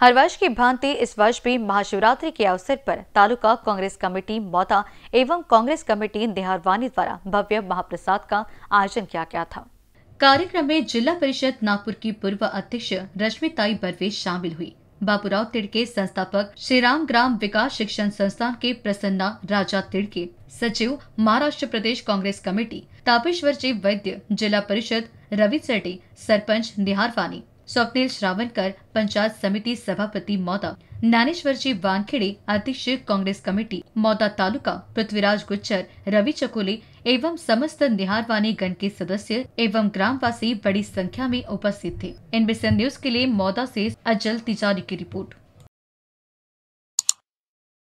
हर वर्ष की भांति इस वर्ष भी महाशिवरात्रि के अवसर पर तालुका कांग्रेस कमेटी मौता एवं कांग्रेस कमेटी वाणी द्वारा भव्य महाप्रसाद का आयोजन किया गया था कार्यक्रम में जिला परिषद नागपुर की पूर्व अध्यक्ष रश्मिताई बरवे शामिल हुई बाबूराव तिड़के संस्थापक श्रीराम ग्राम विकास शिक्षण संस्थान के प्रसन्ना राजा तिड़के सचिव महाराष्ट्र प्रदेश कांग्रेस कमेटी तापेश्वर जी वैद्य जिला परिषद रवि सेटी सरपंच निहारवानी स्वप्निल श्रावणकर पंचायत समिति सभापति मौदा ज्ञानेश्वर जी वानखेडे अध्यक्ष कांग्रेस कमेटी मौदा तालुका पृथ्वीराज गुज्जर रवि चकोले एवं समस्त निहारवानी गण के सदस्य एवं ग्रामवासी बड़ी संख्या में उपस्थित थे एनबीसी न्यूज के लिए मौदा से अजल तिजारी की रिपोर्ट